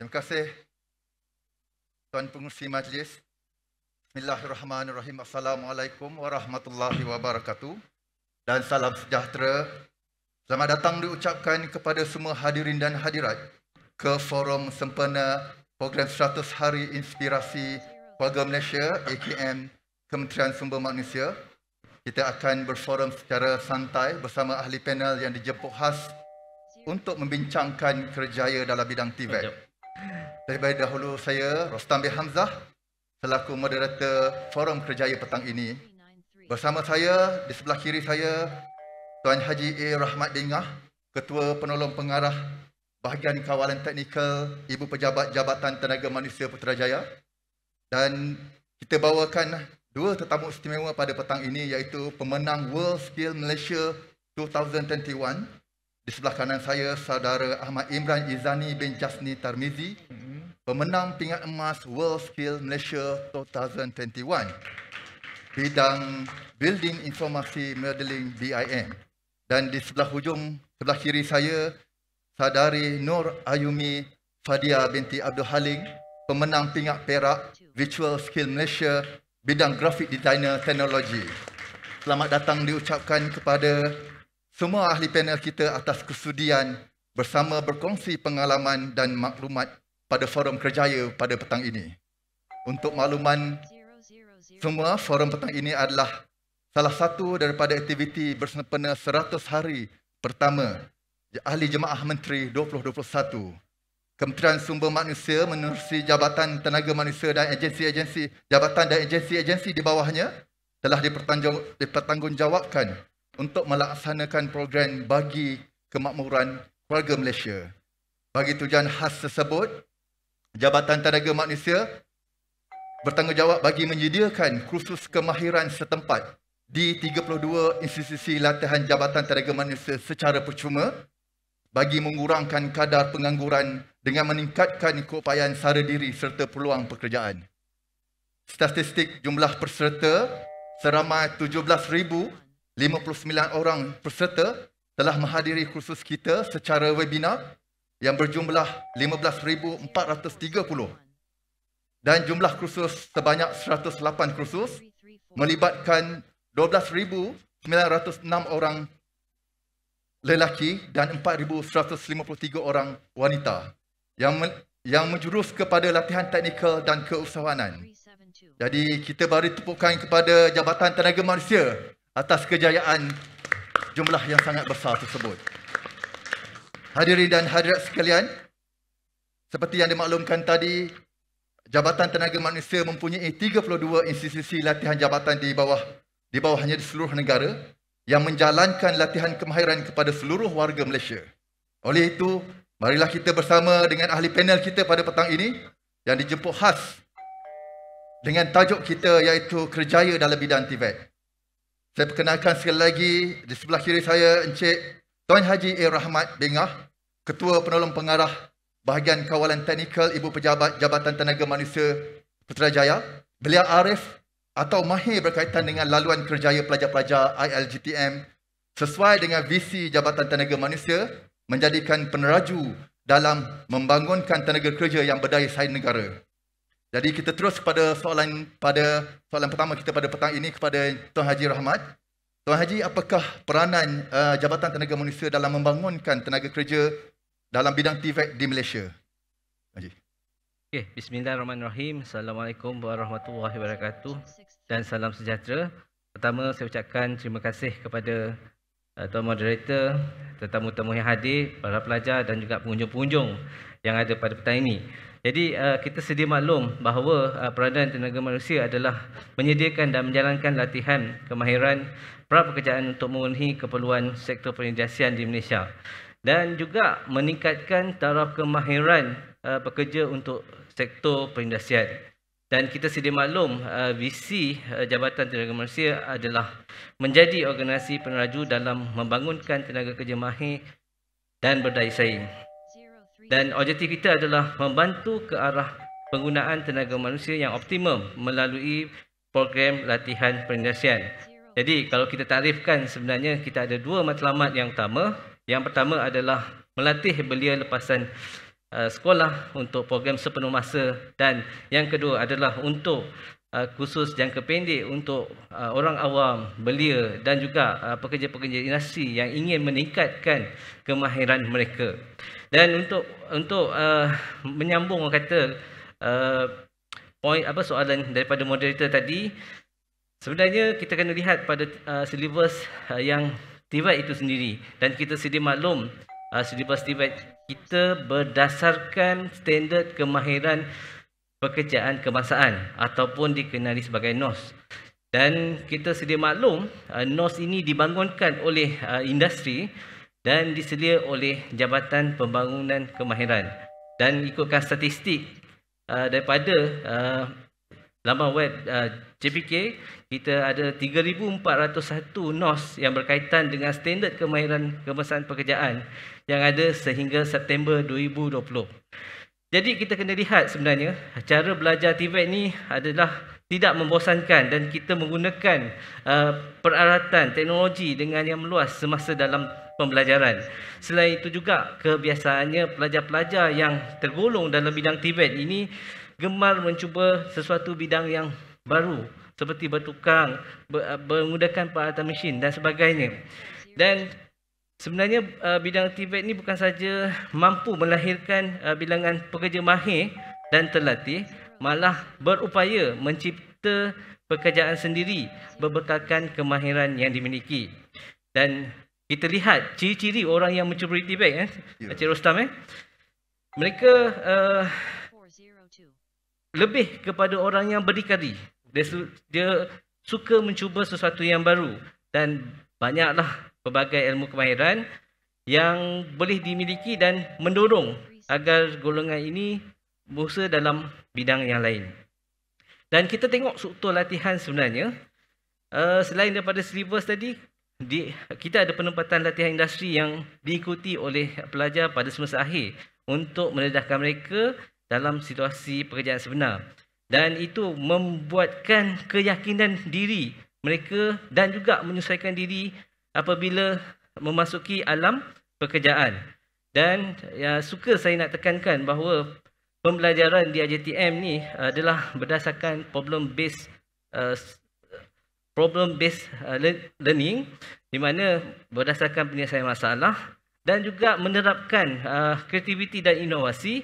Terima kasih Tuan Pengusi Majlis. Bismillahirrahmanirrahim. Assalamualaikum warahmatullahi wabarakatuh. Dan salam sejahtera. Selamat datang diucapkan kepada semua hadirin dan hadirat ke forum sempena program 100 Hari Inspirasi Keluarga Malaysia, AKM, Kementerian Sumber Manusia. Kita akan berforum secara santai bersama ahli panel yang dijemput khas untuk membincangkan kerjaya dalam bidang TVET. Okay. Lebih baik dahulu saya, Rostam B. Hamzah, selaku moderator forum kerjaya petang ini. Bersama saya, di sebelah kiri saya, Tuan Haji A. Rahmat Dingah, Ketua Penolong Pengarah Bahagian Kawalan Teknikal Ibu Pejabat Jabatan Tenaga Manusia Putrajaya. Dan kita bawakan dua tetamu istimewa pada petang ini iaitu pemenang World Skill Malaysia 2021 di sebelah kanan saya, saudara Ahmad Imran Izani bin Jasni Tarmizi, pemenang pingat emas World Skill Malaysia 2021 bidang Building Informasi Modeling BIM. Dan di sebelah hujung, sebelah kiri saya, saudari Nur Ayumi Fadia binti Abdul Halim, pemenang pingat perak Virtual Skill Malaysia bidang Graphic Designer Technology. Selamat datang diucapkan kepada semua ahli panel kita atas kesudian bersama berkongsi pengalaman dan maklumat pada forum kerjaya pada petang ini. Untuk makluman semua, forum petang ini adalah salah satu daripada aktiviti bersempena 100 hari pertama Ahli Jemaah Menteri 2021. Kementerian Sumber Manusia menerusi Jabatan Tenaga Manusia dan Agensi-Agensi, Jabatan dan Agensi-Agensi di bawahnya telah dipertanggungjawabkan untuk melaksanakan program bagi kemakmuran keluarga Malaysia. Bagi tujuan khas tersebut, Jabatan Tenaga Manusia bertanggungjawab bagi menyediakan kursus kemahiran setempat di 32 institusi latihan Jabatan Tenaga Manusia secara percuma bagi mengurangkan kadar pengangguran dengan meningkatkan keupayaan sara diri serta peluang pekerjaan. Statistik jumlah peserta seramai 59 orang peserta telah menghadiri kursus kita secara webinar yang berjumlah 15,430 dan jumlah kursus sebanyak 108 kursus melibatkan 12,906 orang lelaki dan 4,153 orang wanita yang yang menjurus kepada latihan teknikal dan keusahawanan. Jadi kita beri tepukan kepada Jabatan Tenaga Malaysia atas kejayaan jumlah yang sangat besar tersebut. Hadirin dan hadirat sekalian, seperti yang dimaklumkan tadi, Jabatan Tenaga Manusia mempunyai 32 institusi latihan jabatan di bawah di bawahnya di seluruh negara yang menjalankan latihan kemahiran kepada seluruh warga Malaysia. Oleh itu, marilah kita bersama dengan ahli panel kita pada petang ini yang dijemput khas dengan tajuk kita iaitu kerjaya dalam bidang Tibet. Saya perkenalkan sekali lagi di sebelah kiri saya Encik Tuan Haji A. Rahmat Bengah, Ketua Penolong Pengarah Bahagian Kawalan Teknikal Ibu Pejabat Jabatan Tenaga Manusia Putrajaya. Beliau arif atau mahir berkaitan dengan laluan kerjaya pelajar-pelajar ILGTM sesuai dengan visi Jabatan Tenaga Manusia menjadikan peneraju dalam membangunkan tenaga kerja yang berdaya saing negara. Jadi kita terus kepada soalan pada soalan pertama kita pada petang ini kepada Tuan Haji Rahmat. Tuan Haji, apakah peranan uh, Jabatan Tenaga Manusia dalam membangunkan tenaga kerja dalam bidang TVET di Malaysia? Haji. Okay. Bismillahirrahmanirrahim. Assalamualaikum warahmatullahi wabarakatuh dan salam sejahtera. Pertama, saya ucapkan terima kasih kepada uh, Tuan Moderator, tetamu-tetamu yang hadir, para pelajar dan juga pengunjung-pengunjung yang ada pada petang ini. Jadi uh, kita sedia maklum bahawa uh, peranan tenaga manusia adalah menyediakan dan menjalankan latihan kemahiran pra pekerjaan untuk memenuhi keperluan sektor penindasian di Malaysia dan juga meningkatkan taraf kemahiran uh, pekerja untuk sektor penindasian. Dan kita sedia maklum uh, visi uh, Jabatan Tenaga Manusia adalah menjadi organisasi peneraju dalam membangunkan tenaga kerja mahir dan berdaya saing dan objektif kita adalah membantu ke arah penggunaan tenaga manusia yang optimum melalui program latihan penyelesaian. Jadi kalau kita tarifkan sebenarnya kita ada dua matlamat yang utama. Yang pertama adalah melatih belia lepasan uh, sekolah untuk program sepenuh masa dan yang kedua adalah untuk Uh, khusus yang kependek untuk uh, orang awam, belia dan juga uh, pekerja-pekerja inasi yang ingin meningkatkan kemahiran mereka. Dan untuk untuk uh, menyambung kata uh, point apa soalan daripada moderator tadi sebenarnya kita kena lihat pada uh, syllabus uh, yang tiba itu sendiri dan kita sedia maklum uh, syllabus TVET kita berdasarkan standard kemahiran pekerjaan kebangsaan ataupun dikenali sebagai NOS. Dan kita sedia maklum uh, NOS ini dibangunkan oleh uh, industri dan disedia oleh Jabatan Pembangunan Kemahiran. Dan ikutkan statistik uh, daripada laman web JPK, kita ada 3,401 NOS yang berkaitan dengan standard kemahiran kebangsaan pekerjaan yang ada sehingga September 2020. Jadi kita kena lihat sebenarnya cara belajar TVET ni adalah tidak membosankan dan kita menggunakan uh, peralatan teknologi dengan yang meluas semasa dalam pembelajaran. Selain itu juga kebiasaannya pelajar-pelajar yang tergolong dalam bidang TVET ini gemar mencuba sesuatu bidang yang baru seperti bertukang, ber- uh, menggunakan peralatan mesin dan sebagainya. Dan Sebenarnya uh, bidang TVET ini bukan saja mampu melahirkan uh, bilangan pekerja mahir dan terlatih, malah berupaya mencipta pekerjaan sendiri berbekalkan kemahiran yang dimiliki. Dan kita lihat ciri-ciri orang yang mencuburi TVET, eh? yeah. Ya. Cik Rostam. Eh? Mereka uh, lebih kepada orang yang berdikari. Dia, su dia suka mencuba sesuatu yang baru dan banyaklah pelbagai ilmu kemahiran yang boleh dimiliki dan mendorong agar golongan ini berusaha dalam bidang yang lain. Dan kita tengok struktur latihan sebenarnya, eh, selain daripada syllabus tadi, kita ada penempatan latihan industri yang diikuti oleh pelajar pada semasa akhir untuk mendedahkan mereka dalam situasi pekerjaan sebenar. Dan itu membuatkan keyakinan diri mereka dan juga menyesuaikan diri apabila memasuki alam pekerjaan. Dan ya, suka saya nak tekankan bahawa pembelajaran di AJTM ni adalah berdasarkan problem based uh, problem based eh, learning di mana berdasarkan penyelesaian masalah dan juga menerapkan uh, kreativiti dan inovasi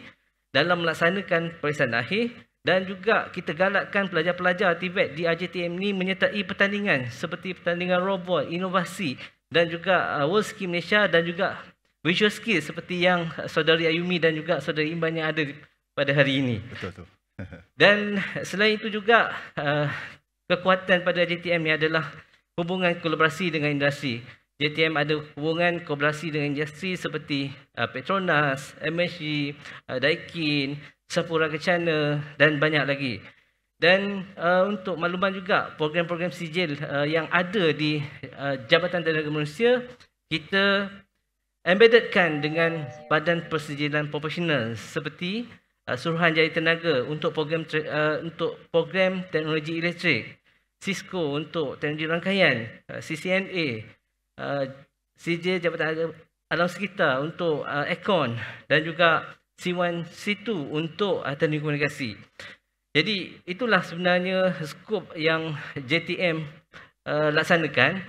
dalam melaksanakan perisian akhir dan juga kita galakkan pelajar-pelajar TVET di RJTM ini menyertai pertandingan seperti pertandingan robot, inovasi dan juga uh, World Skill Malaysia dan juga visual skill seperti yang uh, saudari Ayumi dan juga saudari Imban yang ada pada hari ini. Betul tu. dan selain itu juga uh, kekuatan pada JTM ini adalah hubungan kolaborasi dengan industri. JTM ada hubungan kolaborasi dengan industri seperti Petronas, MSG, Daikin, Sapura Kecana dan banyak lagi. Dan uh, untuk makluman juga program-program sijil uh, yang ada di uh, Jabatan Tenaga Manusia kita embeddedkan dengan badan persijilan profesional seperti uh, Suruhanjaya Tenaga untuk program uh, untuk program teknologi elektrik, Cisco untuk teknologi rangkaian, uh, CCNA, uh, sijil Jabatan Alam Sekitar untuk uh, aircon dan juga C1 C2 untuk uh, telekomunikasi. Jadi itulah sebenarnya skop yang JTM uh, eh, laksanakan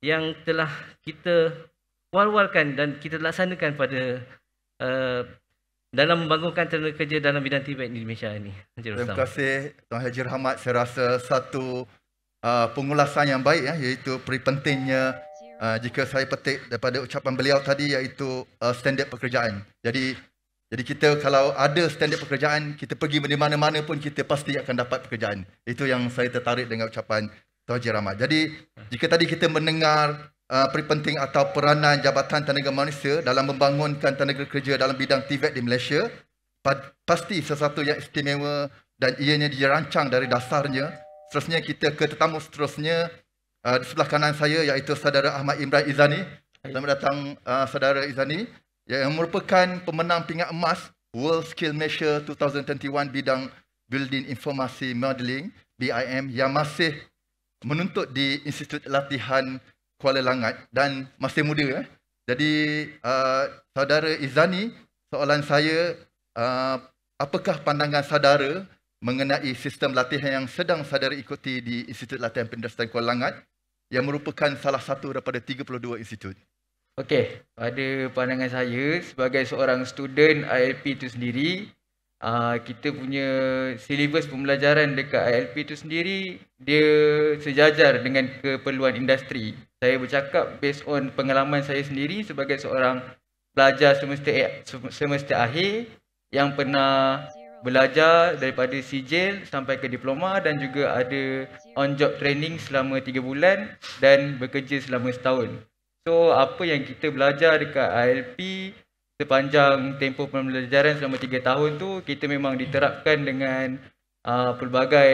yang telah kita wal-walkan dan kita laksanakan pada uh, dalam membangunkan tenaga kerja dalam bidang TVET di Malaysia ini. Terima kasih Tuan Haji Rahmat. Saya rasa satu uh, pengulasan yang baik ya, iaitu peripentingnya uh, jika saya petik daripada ucapan beliau tadi iaitu uh, standard pekerjaan. Jadi jadi kita kalau ada standar pekerjaan, kita pergi di mana-mana pun kita pasti akan dapat pekerjaan. Itu yang saya tertarik dengan ucapan Tuan Haji Rahmat. Jadi jika tadi kita mendengar uh, peripenting atau peranan Jabatan Tenaga Manusia dalam membangunkan tenaga kerja dalam bidang TVET di Malaysia, pasti sesuatu yang istimewa dan ianya dirancang dari dasarnya. Seterusnya kita ke tetamu seterusnya uh, di sebelah kanan saya iaitu Saudara Ahmad Imran Izzani. Selamat datang uh, Saudara Izzani yang merupakan pemenang pingat emas World Skill Measure 2021 bidang Building Informasi Modeling BIM yang masih menuntut di Institut Latihan Kuala Langat dan masih muda. Eh. Jadi uh, saudara Izani, soalan saya uh, apakah pandangan saudara mengenai sistem latihan yang sedang saudara ikuti di Institut Latihan Pendidikan Kuala Langat yang merupakan salah satu daripada 32 institut? Okey, pada pandangan saya sebagai seorang student ILP itu sendiri, uh, kita punya silibus pembelajaran dekat ILP itu sendiri dia sejajar dengan keperluan industri. Saya bercakap based on pengalaman saya sendiri sebagai seorang pelajar semester semester akhir yang pernah belajar daripada sijil sampai ke diploma dan juga ada on job training selama 3 bulan dan bekerja selama setahun. So apa yang kita belajar dekat ILP sepanjang tempoh pembelajaran selama 3 tahun tu kita memang diterapkan dengan uh, pelbagai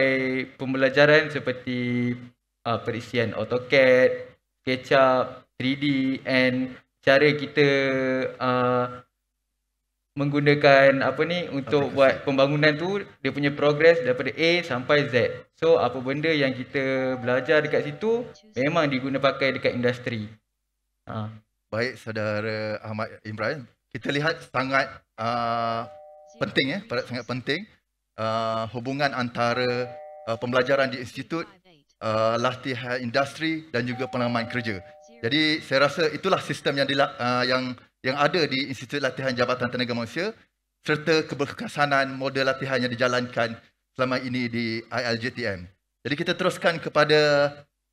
pembelajaran seperti uh, perisian AutoCAD, SketchUp, 3D and cara kita uh, menggunakan apa ni untuk buat pembangunan tu dia punya progress daripada A sampai Z. So apa benda yang kita belajar dekat situ memang diguna pakai dekat industri. Ah. Baik saudara Ahmad Imran, kita lihat sangat uh, penting ya, eh, sangat penting uh, hubungan antara uh, pembelajaran di institut, uh, latihan industri dan juga pengalaman kerja. Jadi saya rasa itulah sistem yang dilak, uh, yang yang ada di Institut Latihan Jabatan Tenaga Malaysia serta keberkesanan model latihan yang dijalankan selama ini di ILJTM. Jadi kita teruskan kepada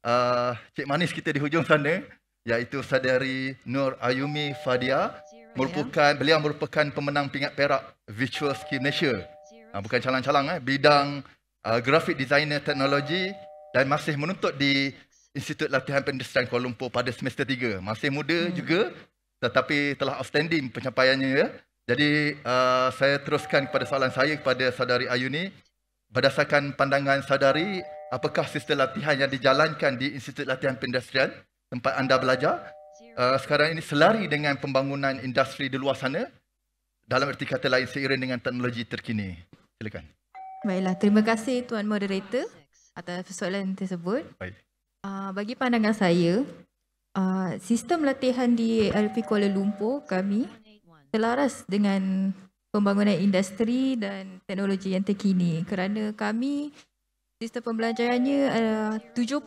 uh, Cik Manis kita di hujung sana iaitu saudari Nur Ayumi Fadia merupakan beliau merupakan pemenang pingat perak Virtual Skill Malaysia. Ha, bukan calang-calang eh bidang uh, graphic designer teknologi dan masih menuntut di Institut Latihan Pendidikan Kuala Lumpur pada semester 3. Masih muda hmm. juga tetapi telah outstanding pencapaiannya ya. Jadi uh, saya teruskan kepada soalan saya kepada saudari Ayuni berdasarkan pandangan saudari apakah sistem latihan yang dijalankan di Institut Latihan Pendidikan tempat anda belajar uh, sekarang ini selari dengan pembangunan industri di luar sana dalam erti kata lain seiring dengan teknologi terkini. Silakan. Baiklah, terima kasih Tuan Moderator atas soalan tersebut. Baik. Uh, bagi pandangan saya, uh, sistem latihan di RP Kuala Lumpur kami selaras dengan pembangunan industri dan teknologi yang terkini kerana kami sistem pembelajarannya uh, 70%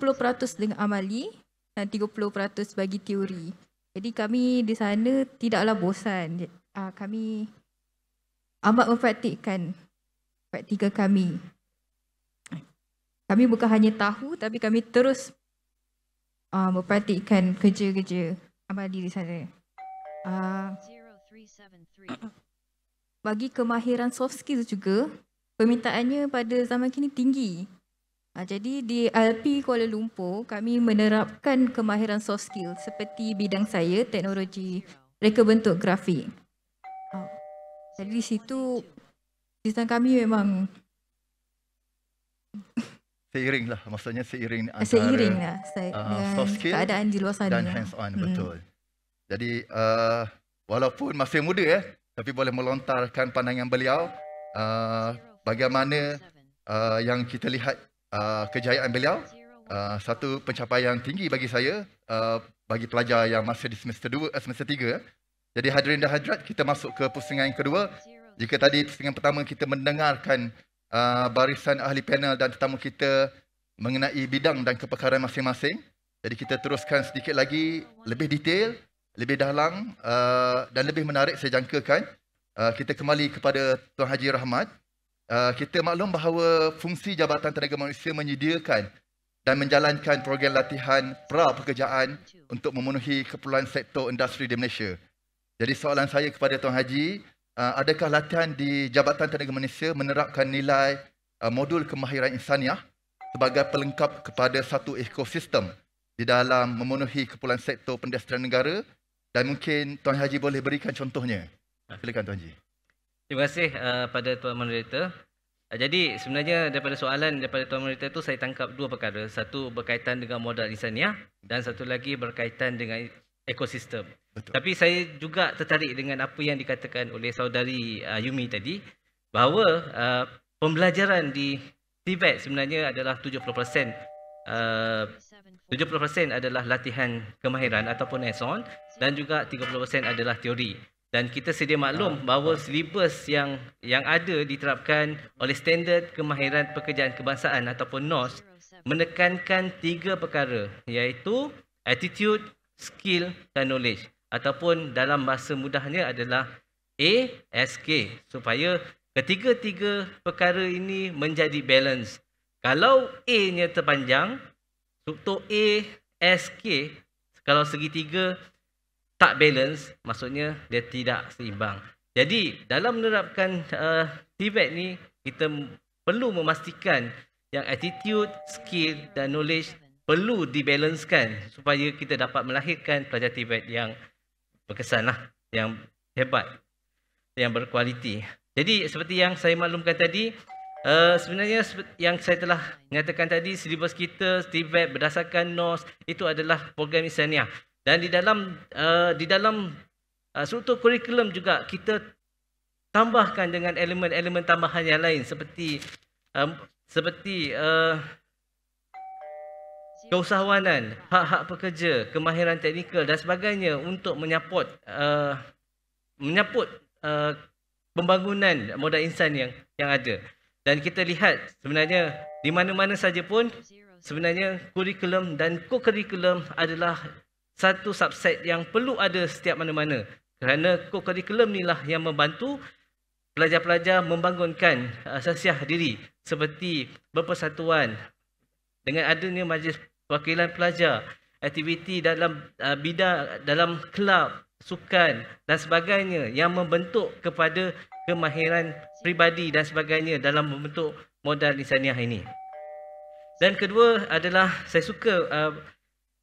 dengan amali 30% eh, bagi teori. Jadi kami di sana tidaklah bosan. Uh, kami amat mempraktikkan praktika kami. Kami bukan hanya tahu tapi kami terus uh, mempraktikkan kerja-kerja amal di sana. Uh, bagi kemahiran soft skills juga, permintaannya pada zaman kini tinggi. Ah, jadi di LP Kuala Lumpur kami menerapkan kemahiran soft skill seperti bidang saya teknologi reka bentuk grafik. Ah, jadi di situ sistem kami memang seiring lah maksudnya seiring antara seiring lah, saya, ah, dengan soft skill keadaan di luar sana dan hands on hmm. betul. Jadi uh, walaupun masih muda eh tapi boleh melontarkan pandangan beliau uh, bagaimana uh, yang kita lihat uh, kejayaan beliau. Uh, satu pencapaian yang tinggi bagi saya, uh, bagi pelajar yang masih di semester 2, uh, eh, semester 3. Eh. Jadi hadirin dan hadirat, kita masuk ke pusingan yang kedua. Jika tadi pusingan pertama kita mendengarkan uh, barisan ahli panel dan tetamu kita mengenai bidang dan kepekaran masing-masing. Jadi kita teruskan sedikit lagi, lebih detail, lebih dalam uh, dan lebih menarik saya jangkakan. Uh, kita kembali kepada Tuan Haji Rahmat. Ah, kita maklum bahawa fungsi Jabatan Tenaga Manusia menyediakan dan menjalankan program latihan pra-pekerjaan untuk memenuhi keperluan sektor industri di Malaysia. Jadi soalan saya kepada Tuan Haji, ah, adakah latihan di Jabatan Tenaga Manusia menerapkan nilai ah, modul kemahiran insaniah sebagai pelengkap kepada satu ekosistem di dalam memenuhi keperluan sektor pendestrian negara dan mungkin Tuan Haji boleh berikan contohnya. Silakan Tuan Haji. Terima kasih uh, pada Tuan Moderator. Uh, jadi sebenarnya daripada soalan daripada Tuan Moderator itu saya tangkap dua perkara. Satu berkaitan dengan modal insaniah dan satu lagi berkaitan dengan ekosistem. Betul. Tapi saya juga tertarik dengan apa yang dikatakan oleh saudari uh, Yumi tadi bahawa uh, pembelajaran di Tibet e sebenarnya adalah 70% uh, 70% adalah latihan kemahiran ataupun hands-on dan juga 30% adalah teori. Dan kita sedia maklum ah, bahawa silibus yang yang ada diterapkan oleh standard kemahiran pekerjaan kebangsaan ataupun NOS menekankan tiga perkara iaitu attitude, skill dan knowledge ataupun dalam bahasa mudahnya adalah ASK supaya ketiga-tiga perkara ini menjadi balance. Kalau A-nya terpanjang, struktur ASK kalau segitiga tak balance maksudnya dia tidak seimbang. Jadi dalam menerapkan uh, TVET ni kita perlu memastikan yang attitude, skill dan knowledge perlu dibalanskan supaya kita dapat melahirkan pelajar TVET yang berkesanlah, yang hebat, yang berkualiti. Jadi seperti yang saya maklumkan tadi, uh, sebenarnya yang saya telah nyatakan tadi, silibus kita, TVET berdasarkan NOS, itu adalah program isaniah. Dan di dalam uh, di dalam uh, struktur kurikulum juga kita tambahkan dengan elemen-elemen tambahan yang lain seperti um, seperti uh, eh, keusahawanan, hak-hak pekerja, kemahiran teknikal dan sebagainya untuk menyapot uh, menyapot uh, pembangunan modal insan yang yang ada. Dan kita lihat sebenarnya di mana-mana saja pun sebenarnya kurikulum dan kurikulum adalah satu subset yang perlu ada setiap mana-mana kerana kurikulum ni lah yang membantu pelajar-pelajar membangunkan asasiah uh, diri seperti berpersatuan dengan adanya majlis perwakilan pelajar aktiviti dalam uh, bidang dalam kelab sukan dan sebagainya yang membentuk kepada kemahiran peribadi dan sebagainya dalam membentuk modal insaniah ini dan kedua adalah saya suka uh,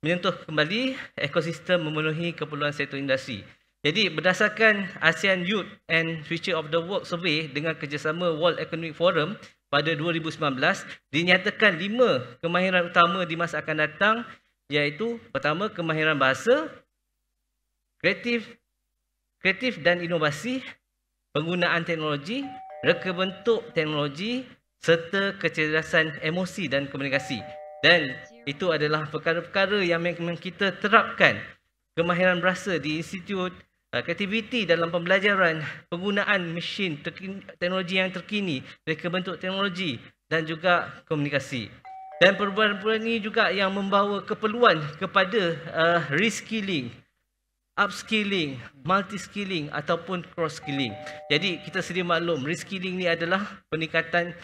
menyentuh kembali ekosistem memenuhi keperluan sektor industri. Jadi berdasarkan ASEAN Youth and Future of the Work Survey dengan kerjasama World Economic Forum pada 2019 dinyatakan lima kemahiran utama di masa akan datang iaitu pertama kemahiran bahasa, kreatif kreatif dan inovasi, penggunaan teknologi, reka bentuk teknologi serta kecerdasan emosi dan komunikasi. Dan itu adalah perkara-perkara yang memang kita terapkan kemahiran berasa di institut uh, kreativiti dalam pembelajaran penggunaan mesin terkini, teknologi yang terkini mereka bentuk teknologi dan juga komunikasi dan perubahan-perubahan ini juga yang membawa keperluan kepada uh, reskilling upskilling multiskilling ataupun crossskilling. jadi kita sedia maklum reskilling ni adalah peningkatan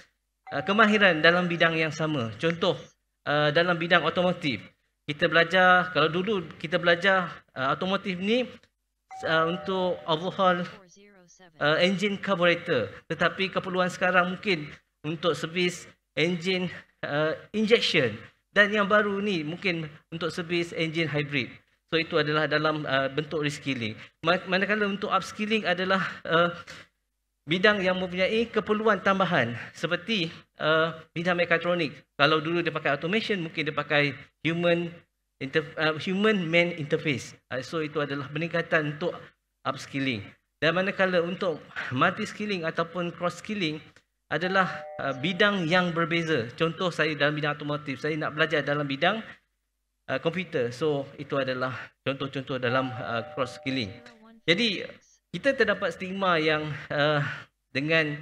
uh, kemahiran dalam bidang yang sama contoh Eh, dalam bidang otomotif. Kita belajar, kalau dulu kita belajar uh, otomotif ni uh, untuk overhaul uh, engine carburetor. Tetapi keperluan sekarang mungkin untuk servis engine uh, injection. Dan yang baru ni mungkin untuk servis engine hybrid. So itu adalah dalam uh, bentuk reskilling. Manakala untuk upskilling adalah uh, bidang yang mempunyai keperluan tambahan seperti uh, bidang mekatronik. Kalau dulu dia pakai automation, mungkin dia pakai human inter- uh, human man interface. Uh, so itu adalah peningkatan untuk upskilling. Dan manakala untuk multi skilling ataupun cross skilling adalah uh, bidang yang berbeza. Contoh saya dalam bidang automotif, saya nak belajar dalam bidang komputer. Uh, so itu adalah contoh-contoh dalam uh, cross skilling. Jadi kita terdapat stigma yang uh, dengan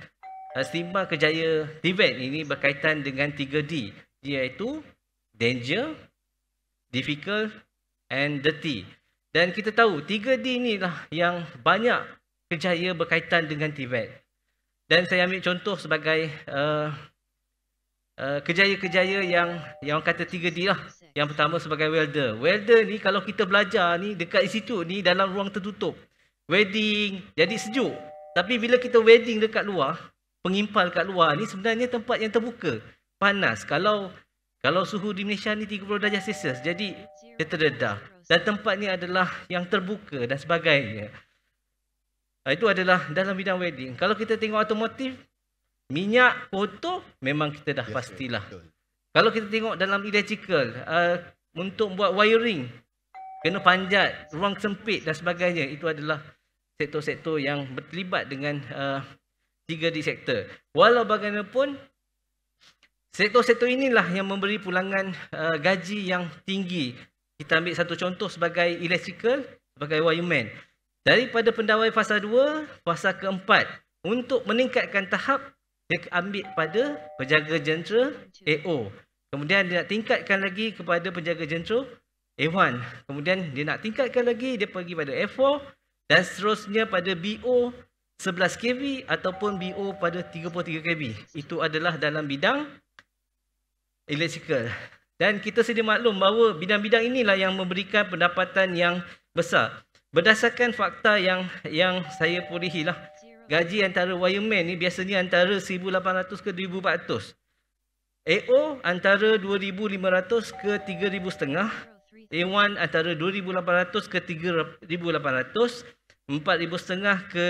uh, stigma kejaya Tibet ini berkaitan dengan 3D iaitu danger, difficult and dirty. Dan kita tahu 3D inilah yang banyak kejaya berkaitan dengan Tibet. Dan saya ambil contoh sebagai uh, uh, kejaya-kejaya yang yang kata 3D lah. Yang pertama sebagai welder. Welder ni kalau kita belajar ni dekat situ ni dalam ruang tertutup wedding jadi sejuk tapi bila kita wedding dekat luar pengimpal kat luar ni sebenarnya tempat yang terbuka panas kalau kalau suhu di Malaysia ni 30 darjah Celsius jadi dia terdedah dan tempat ni adalah yang terbuka dan sebagainya ah, itu adalah dalam bidang wedding kalau kita tengok automotif minyak kotor memang kita dah pastilah kalau kita tengok dalam electrical uh, untuk buat wiring kena panjat ruang sempit dan sebagainya itu adalah sektor-sektor yang terlibat dengan uh, 3D sektor. Walau bagaimanapun, sektor-sektor inilah yang memberi pulangan uh, gaji yang tinggi. Kita ambil satu contoh sebagai electrical, sebagai wireman. Daripada pendawai fasa 2, fasa keempat, untuk meningkatkan tahap, dia ambil pada penjaga jentera AO. Kemudian dia nak tingkatkan lagi kepada penjaga jentera A1. Kemudian dia nak tingkatkan lagi, dia pergi pada F4. Dan seterusnya pada BO 11 kV ataupun BO pada 33 kV. Itu adalah dalam bidang electrical. Dan kita sedia maklum bahawa bidang-bidang inilah yang memberikan pendapatan yang besar. Berdasarkan fakta yang yang saya purihilah, gaji antara wireman ni biasanya antara 1,800 ke 2,400. AO antara 2,500 ke 3,500. A1 antara 2,800 ke 3,800. 4,500 ke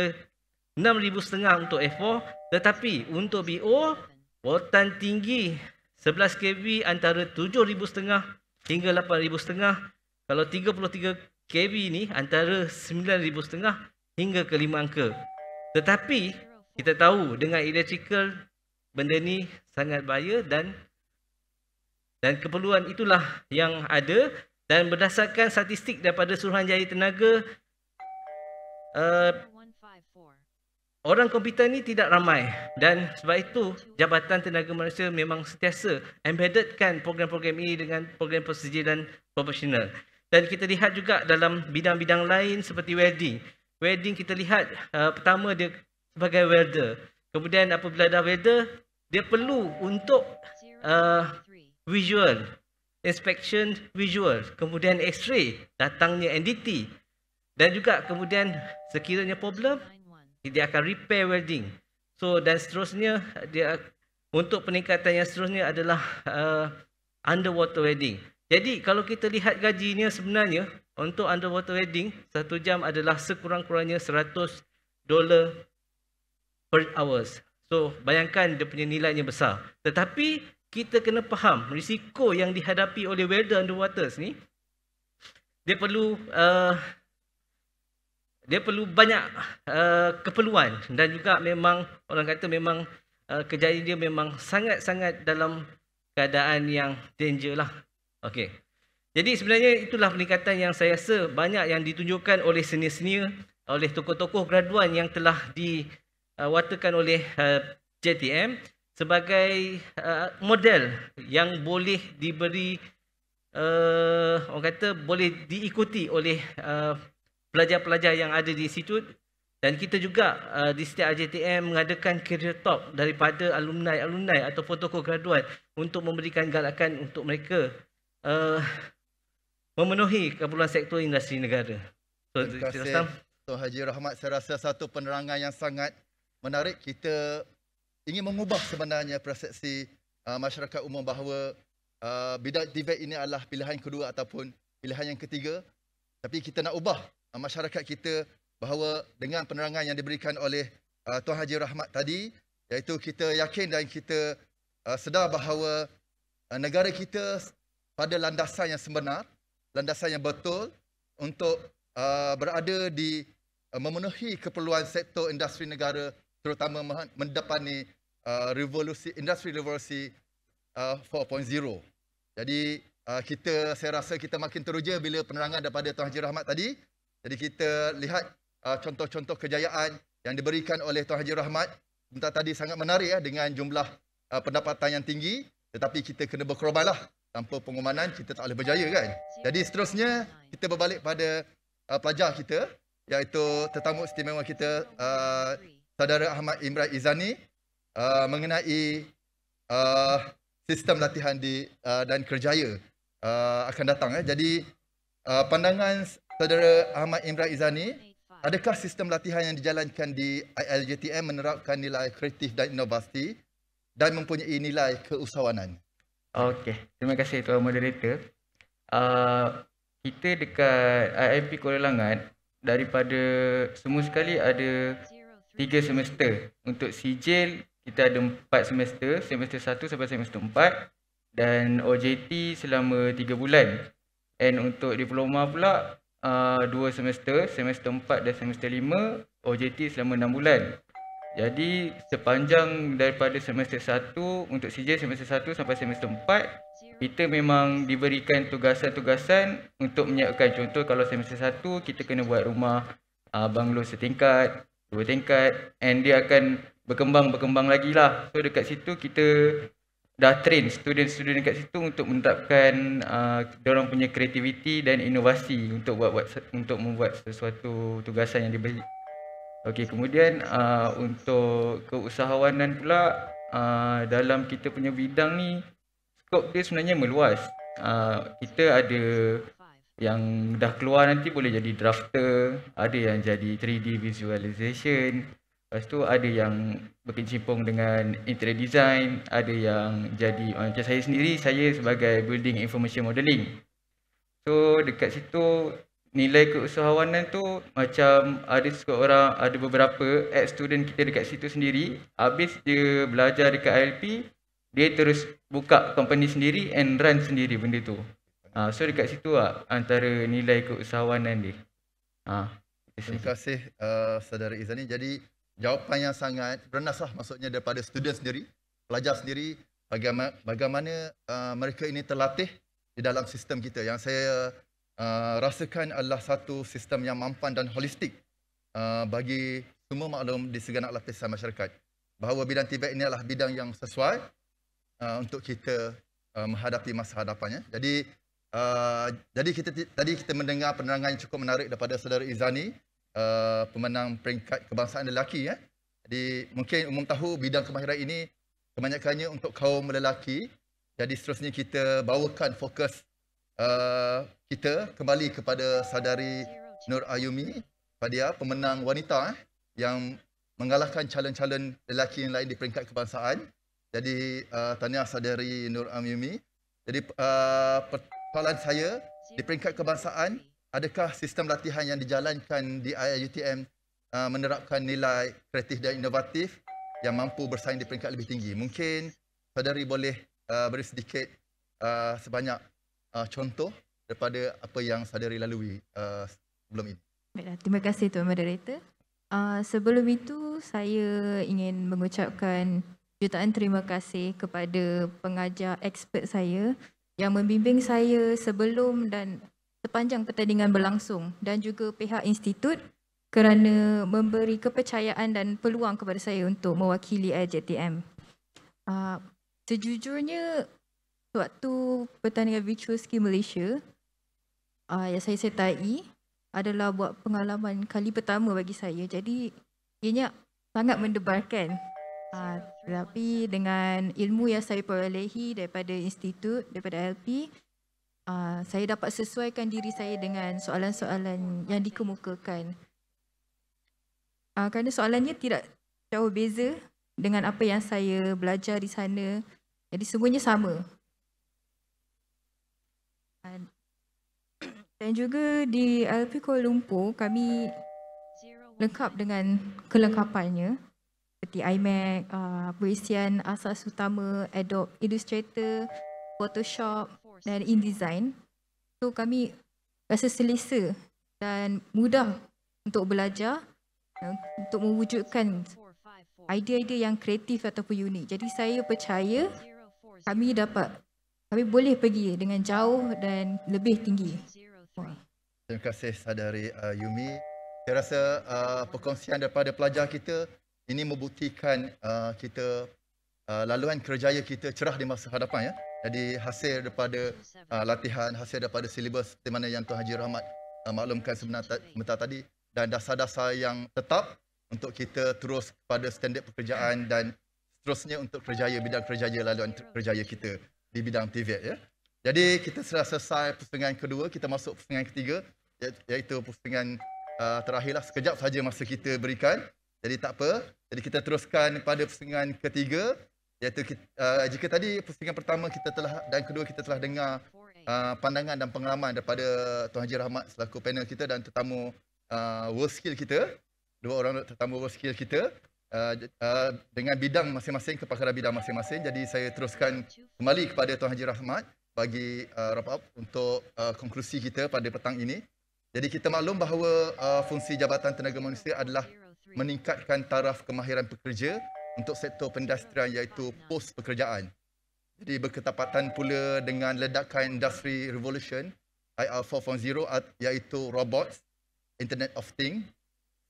6,500 untuk F4 tetapi untuk BO voltan tinggi 11 kV antara 7,500 hingga 8,500 kalau 33 kV ni antara 9,500 hingga ke 5 angka tetapi kita tahu dengan electrical benda ni sangat bahaya dan dan keperluan itulah yang ada dan berdasarkan statistik daripada Suruhanjaya Tenaga Eh, orang komputer ni tidak ramai dan sebab itu Jabatan Tenaga Manusia memang sentiasa embeddedkan program-program ini dengan program persediaan profesional. Dan kita lihat juga dalam bidang-bidang lain seperti wedding wedding kita lihat uh, pertama dia sebagai welder. Kemudian apabila dah welder, dia perlu untuk uh, visual, inspection visual. Kemudian x-ray, datangnya entity. Dan juga kemudian sekiranya problem, dia akan repair welding. So dan seterusnya dia untuk peningkatan yang seterusnya adalah uh, underwater welding. Jadi kalau kita lihat gajinya sebenarnya untuk underwater welding satu jam adalah sekurang-kurangnya 100 dollar per hours. So bayangkan dia punya nilainya besar. Tetapi kita kena faham risiko yang dihadapi oleh welder underwater ni. Dia perlu uh, dia perlu banyak uh, keperluan dan juga memang orang kata memang uh, eh, kejadian dia memang sangat-sangat dalam keadaan yang danger lah. Okay. Jadi sebenarnya itulah peningkatan yang saya rasa banyak yang ditunjukkan oleh seni-seni oleh tokoh-tokoh graduan yang telah diwatakan uh, oleh uh, eh, JTM sebagai uh, model yang boleh diberi, uh, orang kata boleh diikuti oleh uh, pelajar-pelajar yang ada di situ dan kita juga uh, di setiap AJTM mengadakan career talk daripada alumni-alumni atau protokol graduan untuk memberikan galakan untuk mereka uh, memenuhi keperluan sektor industri negara. So, Terima kasih Tuan Haji Rahmat. Saya rasa satu penerangan yang sangat menarik. Kita ingin mengubah sebenarnya persepsi uh, masyarakat umum bahawa uh, bidang divet ini adalah pilihan kedua ataupun pilihan yang ketiga. Tapi kita nak ubah Uh, masyarakat kita bahawa dengan penerangan yang diberikan oleh uh, Tuan Haji Rahmat tadi iaitu kita yakin dan kita uh, sedar bahawa uh, negara kita pada landasan yang sebenar, landasan yang betul untuk uh, berada di uh, memenuhi keperluan sektor industri negara terutama mendepani uh, revolusi industri revolusi uh, 4.0. Jadi uh, kita saya rasa kita makin teruja bila penerangan daripada Tuan Haji Rahmat tadi jadi kita lihat uh, contoh-contoh uh, kejayaan yang diberikan oleh Tuan Haji Rahmat. Entah tadi sangat menarik ya dengan jumlah uh, pendapatan yang tinggi. Tetapi kita kena berkorbanlah. Tanpa pengumanan kita tak boleh berjaya kan. Jadi seterusnya kita berbalik pada uh, pelajar kita. Iaitu tetamu istimewa kita, uh, Saudara Ahmad Imran Izani. Uh, mengenai uh, sistem latihan di uh, dan kerjaya uh, akan datang. Eh. Jadi uh, pandangan Saudara Ahmad Imra Izani, adakah sistem latihan yang dijalankan di ILJTM menerapkan nilai kreatif dan inovasi dan mempunyai nilai keusahawanan? Okey, terima kasih Tuan Moderator. Uh, kita dekat IMP Kuala Langat, daripada semua sekali ada tiga semester. Untuk sijil, kita ada empat semester, semester satu sampai semester empat dan OJT selama tiga bulan. And untuk diploma pula, Ah, dua semester, semester empat dan semester lima OJT selama enam bulan. Jadi sepanjang daripada semester satu untuk CJ semester satu sampai semester empat kita memang diberikan tugasan-tugasan untuk menyiapkan contoh kalau semester satu kita kena buat rumah uh, ah, banglo setingkat, dua tingkat and dia akan berkembang-berkembang lagi lah. So dekat situ kita dah train student-student kat situ untuk menerapkan uh, diorang punya kreativiti dan inovasi untuk buat, buat untuk membuat sesuatu tugasan yang diberi. Okey, kemudian uh, untuk keusahawanan pula uh, dalam kita punya bidang ni scope dia sebenarnya meluas. Uh, kita ada yang dah keluar nanti boleh jadi drafter, ada yang jadi 3D visualization, Lepas tu ada yang berkecimpung dengan interior design, ada yang jadi ah, macam saya sendiri, saya sebagai building information modeling. So dekat situ nilai keusahawanan tu macam ada seorang ada beberapa ex student kita dekat situ sendiri habis dia belajar dekat ILP dia terus buka company sendiri and run sendiri benda tu. Ha, so dekat situ lah antara nilai keusahawanan dia. Ha. Terima kasih uh, saudara Izani. Jadi jawapan yang sangat lah maksudnya daripada student sendiri, pelajar sendiri bagaimana bagaimana uh, mereka ini terlatih di dalam sistem kita yang saya uh, rasakan adalah satu sistem yang mampan dan holistik uh, bagi semua maklum di segenap lapisan masyarakat bahawa bidang tibet ini adalah bidang yang sesuai uh, untuk kita uh, menghadapi masa hadapannya. Jadi uh, jadi kita tadi kita mendengar penerangan yang cukup menarik daripada saudara Izani Uh, pemenang peringkat kebangsaan lelaki. ya, Jadi mungkin umum tahu bidang kemahiran ini kebanyakannya untuk kaum lelaki. Jadi seterusnya kita bawakan fokus uh, kita kembali kepada sadari Nur Ayumi. Pada pemenang wanita eh, yang mengalahkan calon-calon lelaki yang lain di peringkat kebangsaan. Jadi uh, tanya sadari Nur Ayumi. Jadi uh, persoalan saya di peringkat kebangsaan adakah sistem latihan yang dijalankan di IIUTM uh, menerapkan nilai kreatif dan inovatif yang mampu bersaing di peringkat lebih tinggi? Mungkin saudari boleh uh, beri sedikit uh, sebanyak uh, contoh daripada apa yang saudari lalui uh, sebelum ini. Baiklah, terima kasih Tuan Moderator. Uh, sebelum itu, saya ingin mengucapkan jutaan terima kasih kepada pengajar expert saya yang membimbing saya sebelum dan sepanjang pertandingan berlangsung dan juga pihak institut kerana memberi kepercayaan dan peluang kepada saya untuk mewakili AJTM. Uh, ah, sejujurnya, waktu pertandingan Virtual Ski Malaysia uh, yang saya sertai adalah buat pengalaman kali pertama bagi saya. Jadi, ianya sangat mendebarkan. Uh, ah, tapi dengan ilmu yang saya perolehi daripada institut, daripada LP, Ah, saya dapat sesuaikan diri saya dengan soalan-soalan yang dikemukakan. Uh, kerana soalannya tidak jauh beza dengan apa yang saya belajar di sana. Jadi semuanya sama. Ah, dan juga di LP Kuala Lumpur, kami lengkap dengan kelengkapannya. Seperti iMac, uh, perisian asas utama, Adobe Illustrator, Photoshop, dan InDesign. So kami rasa selesa dan mudah untuk belajar eh, untuk mewujudkan idea-idea yang kreatif ataupun unik. Jadi saya percaya kami dapat kami boleh pergi dengan jauh dan lebih tinggi. Wow. Terima kasih saudari uh, Yumi. Saya rasa uh, perkongsian daripada pelajar kita ini membuktikan uh, kita uh, laluan kerjaya kita cerah di masa hadapan ya. Jadi hasil daripada uh, latihan, hasil daripada silibus di mana yang Tuan Haji Rahmat uh, maklumkan sebentar tadi dan dasar-dasar yang tetap untuk kita terus kepada standard pekerjaan dan terusnya untuk kerjaya bidang kerjaya laluan kerjaya kita di bidang TVET. Ya. Jadi kita sudah selesai pusingan kedua, kita masuk pusingan ketiga ya, iaitu pusingan uh, ah, terakhirlah sekejap saja masa kita berikan. Jadi tak apa, jadi kita teruskan pada pusingan ketiga iaitu kita, uh, jika tadi pusingan pertama kita telah dan kedua kita telah dengar uh, pandangan dan pengalaman daripada Tuan Haji Rahmat selaku panel kita dan tetamu uh, world skill kita dua orang tetamu world skill kita uh, uh, dengan bidang masing-masing kepakaran bidang masing-masing jadi saya teruskan kembali kepada Tuan Haji Rahmat bagi uh, wrap up untuk uh, konklusi kita pada petang ini jadi kita maklum bahawa uh, fungsi Jabatan Tenaga Manusia adalah meningkatkan taraf kemahiran pekerja untuk sektor pendustrian iaitu pos pekerjaan. Jadi berketepatan pula dengan ledakan industri revolution IR 4.0 iaitu robots, internet of thing,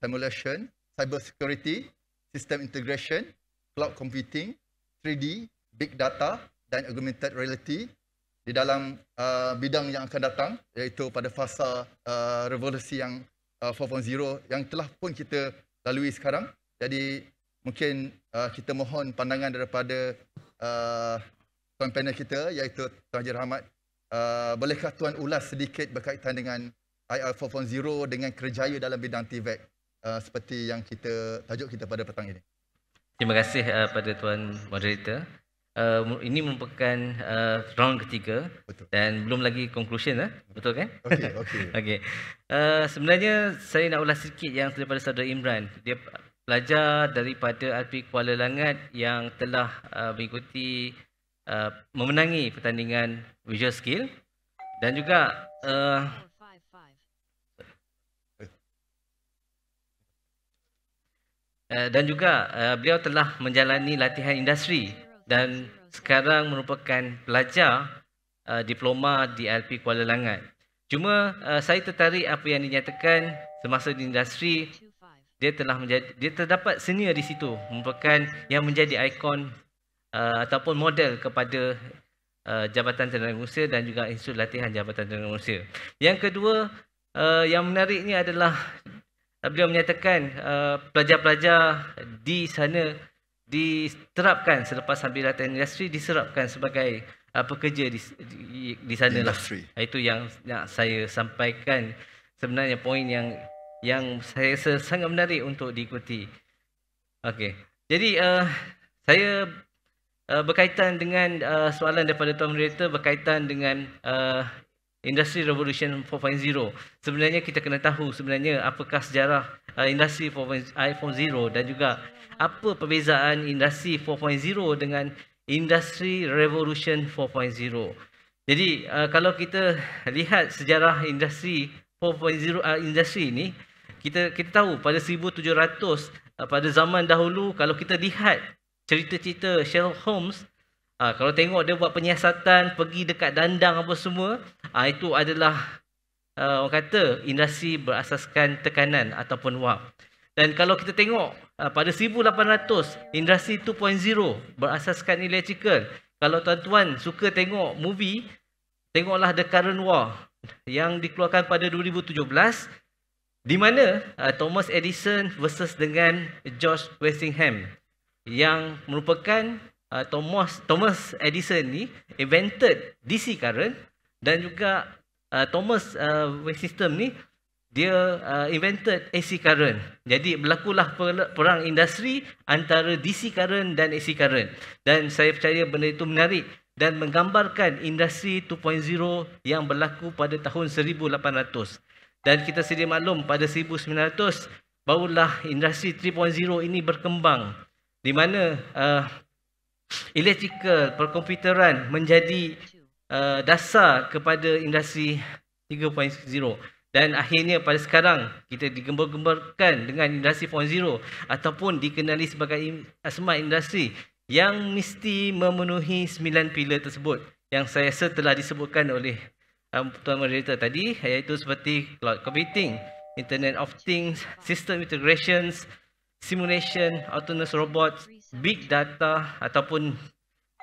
simulation, cyber security, system integration, cloud computing, 3D, big data dan augmented reality di dalam uh, bidang yang akan datang iaitu pada fasa uh, revolusi yang uh, 4.0 yang telah pun kita lalui sekarang. Jadi mungkin uh, kita mohon pandangan daripada uh, tuan panel kita iaitu Tuan Haji Rahmat. Uh, bolehkah tuan ulas sedikit berkaitan dengan IR 4.0 dengan kerjaya dalam bidang TVEC uh, seperti yang kita tajuk kita pada petang ini. Terima kasih uh, pada tuan moderator. Uh, ini merupakan uh, round ketiga betul. dan belum lagi conclusion lah, betul kan? Okey, okey. Okay. Uh, sebenarnya saya nak ulas sedikit yang daripada saudara Imran. Dia belajar daripada RP Kuala Langat yang telah uh, mengikuti uh, memenangi pertandingan Visual Skill dan juga uh, uh dan juga uh, beliau telah menjalani latihan industri dan sekarang merupakan pelajar uh, diploma di LP Kuala Langat. Cuma saya tertarik apa yang dinyatakan semasa di industri dia telah menjadi dia terdapat senior di situ merupakan yang menjadi ikon uh, ataupun model kepada uh, jabatan tenaga manusia dan juga institut latihan jabatan tenaga manusia. Yang kedua uh, yang ini adalah uh, beliau menyatakan uh, pelajar-pelajar di sana diterapkan selepas ambil latihan industri diserapkan sebagai uh, pekerja di di, di sanalah. Itu yang, yang saya sampaikan sebenarnya poin yang yang saya rasa sangat menarik untuk diikuti. Okey. Jadi uh, saya uh, berkaitan dengan uh, soalan daripada tuan moderator berkaitan dengan uh, industri revolution 4.0. Sebenarnya kita kena tahu sebenarnya apakah sejarah uh, industri 4.0 iPhone 0 dan juga apa perbezaan industri 4.0 dengan industri revolution 4.0. Jadi uh, kalau kita lihat sejarah industri 4.0 uh, industri ini, kita kita tahu pada 1700 eh, pada zaman dahulu kalau kita lihat cerita-cerita Sherlock Holmes ah, kalau tengok dia buat penyiasatan pergi dekat dandang apa semua ah, itu adalah ah, orang kata industri berasaskan tekanan ataupun wap. dan kalau kita tengok pada 1800 industri 2.0 berasaskan electrical kalau tuan-tuan suka tengok movie tengoklah The Current War yang dikeluarkan pada 2017 di mana uh, Thomas Edison versus dengan George Westingham yang merupakan uh, Thomas Thomas Edison ni invented DC current dan juga uh, Thomas uh, system ni dia uh, invented AC current. Jadi berlakulah perang industri antara DC current dan AC current. Dan saya percaya benda itu menarik dan menggambarkan industri 2.0 yang berlaku pada tahun 1800. Dan kita sendiri maklum pada 1900 barulah industri 3.0 ini berkembang di mana uh, elektrikal perkomputeran menjadi uh, dasar kepada industri 3.0 dan akhirnya pada sekarang kita digembar gembarkan dengan industri 4.0 ataupun dikenali sebagai asma uh, industri yang mesti memenuhi 9 pilar tersebut yang saya rasa telah disebutkan oleh Tuan Moderator tadi iaitu seperti cloud computing, internet of things, system integrations, simulation, autonomous robots, big data ataupun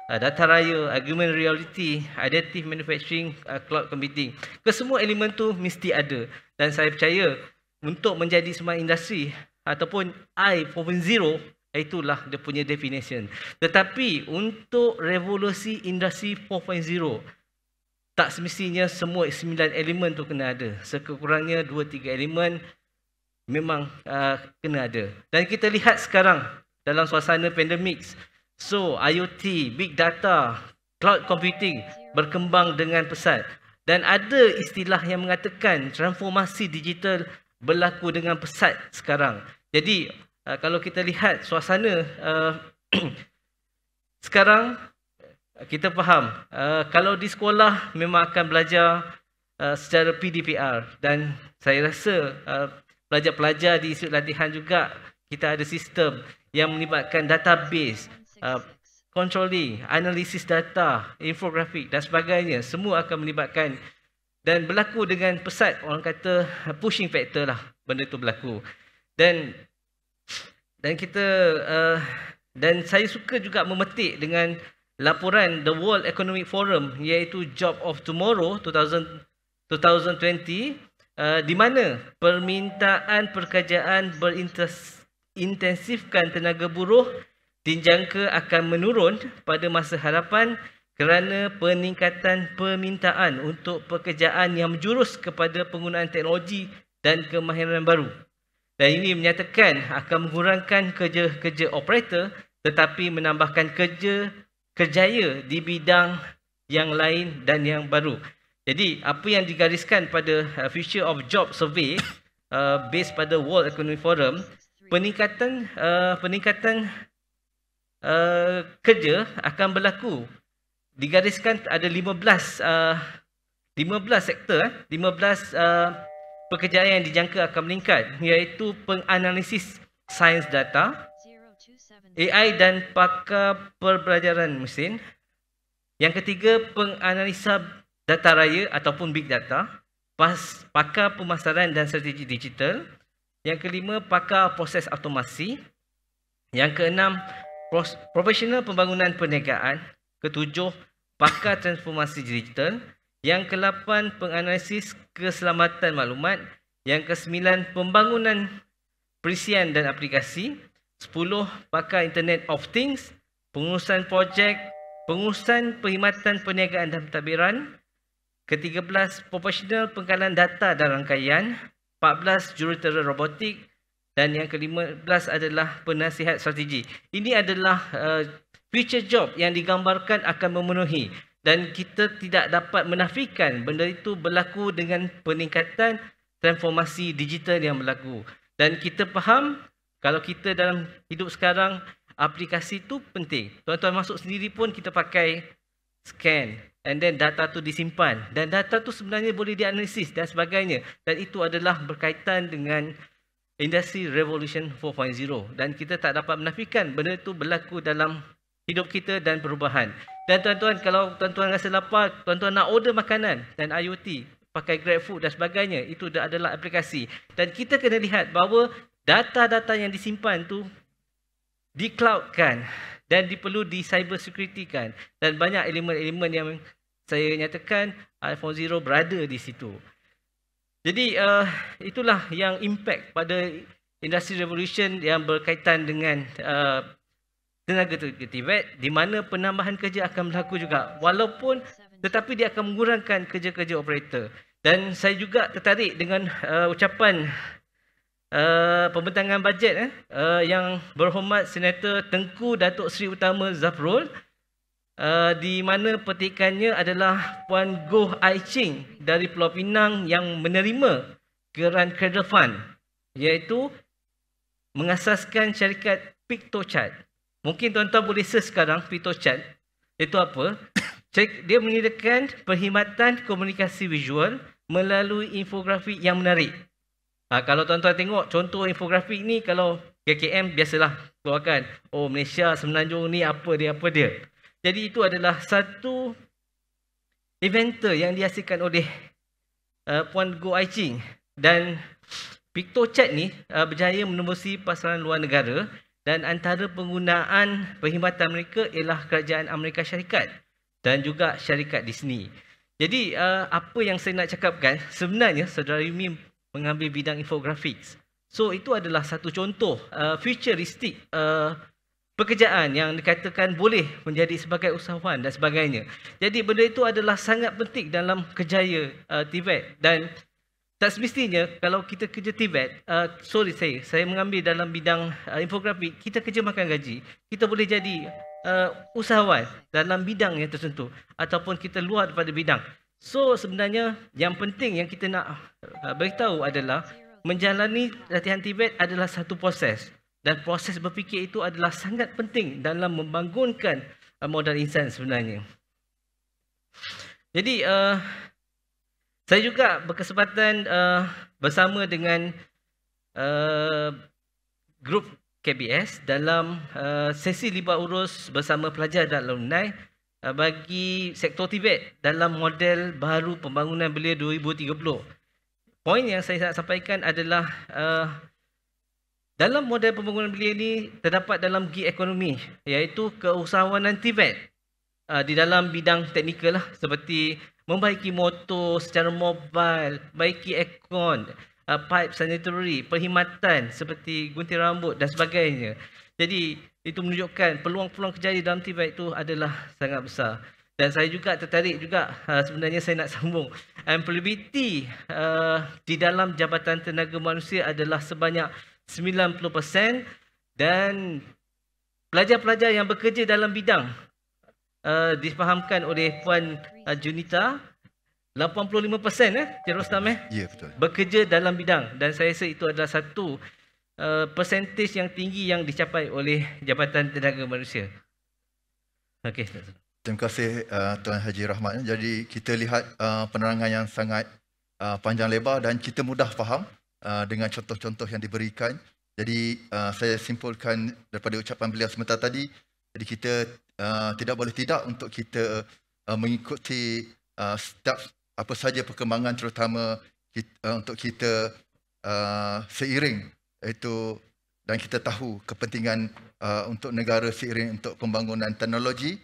uh, data raya, argument reality, additive manufacturing, uh, cloud computing. Kesemua elemen tu mesti ada dan saya percaya untuk menjadi smart industri ataupun I 4.0 itulah dia punya definition. Tetapi untuk revolusi industri 4.0. Tak semestinya semua sembilan elemen tu kena ada. Sekurangnya dua tiga elemen memang uh, kena ada. Dan kita lihat sekarang dalam suasana pandemik. So IoT, big data, cloud computing berkembang dengan pesat. Dan ada istilah yang mengatakan transformasi digital berlaku dengan pesat sekarang. Jadi uh, kalau kita lihat suasana uh, sekarang kita faham uh, kalau di sekolah memang akan belajar uh, secara PDPR dan saya rasa uh, pelajar-pelajar di institut latihan juga kita ada sistem yang melibatkan database uh, controlling analisis data infografik dan sebagainya semua akan melibatkan dan berlaku dengan pesat orang kata pushing factor lah benda itu berlaku dan dan kita uh, dan saya suka juga memetik dengan laporan The World Economic Forum iaitu Job of Tomorrow 2020 Uh, di mana permintaan pekerjaan berintensifkan tenaga buruh dijangka akan menurun pada masa harapan kerana peningkatan permintaan untuk pekerjaan yang menjurus kepada penggunaan teknologi dan kemahiran baru. Dan ini menyatakan akan mengurangkan kerja-kerja operator tetapi menambahkan kerja kerjaya di bidang yang lain dan yang baru. Jadi apa yang digariskan pada uh, Future of Job Survey uh, based pada World Economic Forum, peningkatan uh, peningkatan uh, kerja akan berlaku. Digariskan ada 15 uh, 15 sektor, 15 eh, uh, pekerjaan yang dijangka akan meningkat iaitu penganalisis sains data, AI dan pakar perbelajaran mesin. Yang ketiga, penganalisa data raya ataupun big data. Pas, pakar pemasaran dan strategi digital. Yang kelima, pakar proses automasi. Yang keenam, profesional pembangunan perniagaan. Ketujuh, pakar transformasi digital. Yang kelapan, penganalisis keselamatan maklumat. Yang kesembilan, pembangunan perisian dan aplikasi. Sepuluh, pakar Internet of Things, pengurusan projek, pengurusan perkhidmatan perniagaan dan pentadbiran. Ketiga belas, profesional pengkalan data dan rangkaian. Empat belas, jurutera robotik. Dan yang kelima belas adalah penasihat strategi. Ini adalah uh, future job yang digambarkan akan memenuhi. Dan kita tidak dapat menafikan benda itu berlaku dengan peningkatan transformasi digital yang berlaku. Dan kita faham kalau kita dalam hidup sekarang, aplikasi tu penting. Tuan-tuan masuk sendiri pun kita pakai scan and then data tu disimpan dan data tu sebenarnya boleh dianalisis dan sebagainya dan itu adalah berkaitan dengan industri revolution 4.0 dan kita tak dapat menafikan benda itu berlaku dalam hidup kita dan perubahan dan tuan-tuan kalau tuan-tuan rasa lapar tuan-tuan nak order makanan dan IoT pakai GrabFood dan sebagainya itu adalah aplikasi dan kita kena lihat bahawa data-data yang disimpan tu di cloud kan dan diperlu di cyber security kan dan banyak elemen-elemen yang saya nyatakan iPhone Zero berada di situ. Jadi uh, itulah yang impact pada industri revolution yang berkaitan dengan uh, tenaga kerja di mana penambahan kerja akan berlaku juga walaupun tetapi dia akan mengurangkan kerja-kerja operator. Dan saya juga tertarik dengan uh, ucapan Eh, pembentangan bajet eh, uh, yang berhormat Senator Tengku Datuk Seri Utama Zafrul uh, di mana petikannya adalah Puan Goh Ai Ching dari Pulau Pinang yang menerima geran Cradle Fund iaitu mengasaskan syarikat PictoChat. Mungkin tuan-tuan boleh search sekarang PictoChat itu apa? Dia menyediakan perkhidmatan komunikasi visual melalui infografik yang menarik. Ha, kalau tuan-tuan tengok contoh infografik ni kalau KKM biasalah keluarkan. Oh Malaysia Semenanjung ni apa dia apa dia. Jadi itu adalah satu eventer yang dihasilkan oleh uh, Puan Go Ai dan PictoChat ni uh, berjaya menembusi pasaran luar negara dan antara penggunaan perkhidmatan mereka ialah kerajaan Amerika Syarikat dan juga syarikat Disney. Jadi uh, apa yang saya nak cakapkan sebenarnya saudara Yumi mengambil bidang infografik, So itu adalah satu contoh uh, futuristik uh, pekerjaan yang dikatakan boleh menjadi sebagai usahawan dan sebagainya. Jadi benda itu adalah sangat penting dalam kejaya uh, TVET dan tak semestinya kalau kita kerja TVET, uh, sorry saya, saya mengambil dalam bidang uh, infografik, kita kerja makan gaji, kita boleh jadi uh, usahawan dalam bidang yang tertentu ataupun kita luar daripada bidang. So sebenarnya yang penting yang kita nak uh, beritahu adalah menjalani latihan Tibet adalah satu proses dan proses berfikir itu adalah sangat penting dalam membangunkan uh, modal insan sebenarnya. Jadi uh, saya juga berkesempatan uh, bersama dengan uh, grup KBS dalam uh, sesi libat urus bersama pelajar dan alumni Eh, bagi sektor Tibet dalam model baru pembangunan belia 2030. Poin yang saya nak sampaikan adalah uh, dalam model pembangunan belia ini terdapat dalam gig ekonomi iaitu keusahawanan Tibet uh, di dalam bidang teknikal lah, seperti membaiki motor secara mobile, baiki aircon, uh, pipe sanitary, perkhidmatan seperti gunting rambut dan sebagainya. Jadi itu menunjukkan peluang-peluang kejayaan dalam Tibet itu adalah sangat besar. Dan saya juga tertarik juga ha, sebenarnya saya nak sambung. Employability uh, ha, di dalam Jabatan Tenaga Manusia adalah sebanyak 90% dan pelajar-pelajar yang bekerja dalam bidang uh, difahamkan oleh Puan uh, Junita 85% eh, Cik Rostam eh? Ya, yeah, betul. Bekerja dalam bidang dan saya rasa itu adalah satu Eh, Persentis yang tinggi yang dicapai oleh Jabatan Tenaga Manusia. Okay. Terima kasih uh, Tuan Haji Rahmat. Jadi kita lihat uh, penerangan yang sangat uh, panjang lebar dan kita mudah faham uh, dengan contoh-contoh yang diberikan. Jadi uh, saya simpulkan daripada ucapan beliau sebentar tadi, jadi kita uh, tidak boleh tidak untuk kita uh, mengikuti uh, setiap apa saja perkembangan terutama kita, uh, untuk kita uh, seiring itu dan kita tahu kepentingan uh, untuk negara seiring untuk pembangunan teknologi,